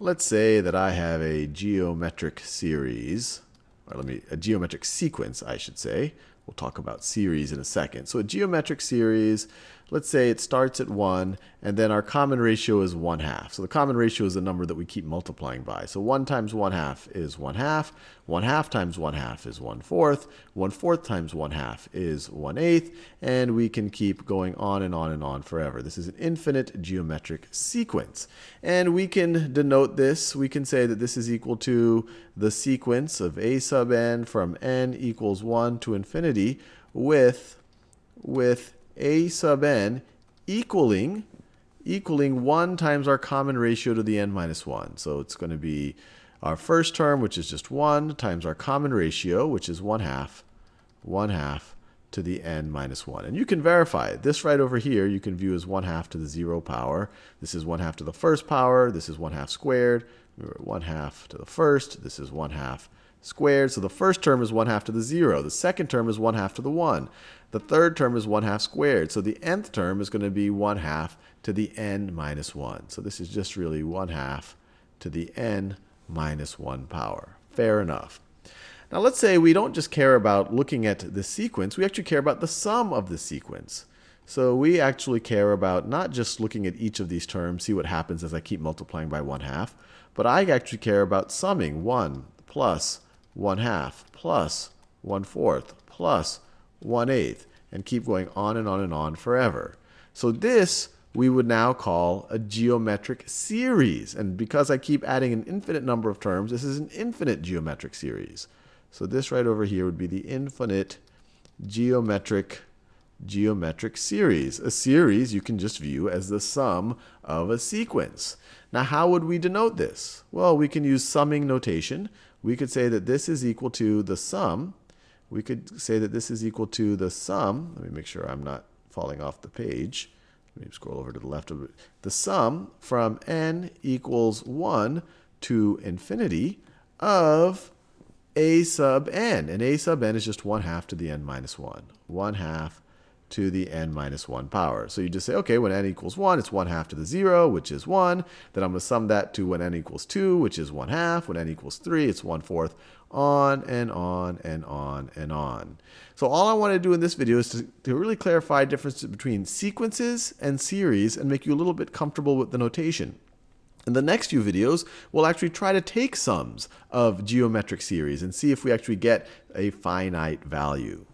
Let's say that I have a geometric series, or let me, a geometric sequence, I should say, We'll talk about series in a second. So a geometric series, let's say it starts at 1, and then our common ratio is 1 half. So the common ratio is the number that we keep multiplying by. So 1 times 1 half is 1 half. 1 half times 1 half is 1 fourth. 1 fourth times 1 half is 1 eighth. And we can keep going on and on and on forever. This is an infinite geometric sequence. And we can denote this. We can say that this is equal to the sequence of a sub n from n equals 1 to infinity with, with a sub n equaling, equaling 1 times our common ratio to the n minus 1. So it's going to be our first term, which is just 1, times our common ratio, which is 1 half, 1 half to the n minus 1. And you can verify it. This right over here you can view as 1 half to the 0 power. This is 1 half to the first power. This is 1 half squared. We were 1 half to the first. This is 1 half squared. So the first term is 1 half to the 0. The second term is 1 half to the 1. The third term is 1 half squared. So the nth term is going to be 1 half to the n minus 1. So this is just really 1 half to the n minus 1 power. Fair enough. Now let's say we don't just care about looking at the sequence, we actually care about the sum of the sequence. So we actually care about not just looking at each of these terms, see what happens as I keep multiplying by 1 half, but I actually care about summing 1 plus 1 half, plus 1 fourth, plus 1 eighth, and keep going on and on and on forever. So this we would now call a geometric series. And because I keep adding an infinite number of terms, this is an infinite geometric series. So this right over here would be the infinite geometric geometric series. A series you can just view as the sum of a sequence. Now how would we denote this? Well, we can use summing notation we could say that this is equal to the sum. We could say that this is equal to the sum. Let me make sure I'm not falling off the page. Let me scroll over to the left of it. The sum from n equals 1 to infinity of a sub n. And a sub n is just 1 half to the n minus 1. 1 half to the n minus 1 power. So you just say, okay, when n equals 1, it's 1 half to the 0, which is 1. Then I'm going to sum that to when n equals 2, which is 1 half. When n equals 3, it's 1 fourth. On and on and on and on. So all I want to do in this video is to, to really clarify differences between sequences and series and make you a little bit comfortable with the notation. In the next few videos, we'll actually try to take sums of geometric series and see if we actually get a finite value.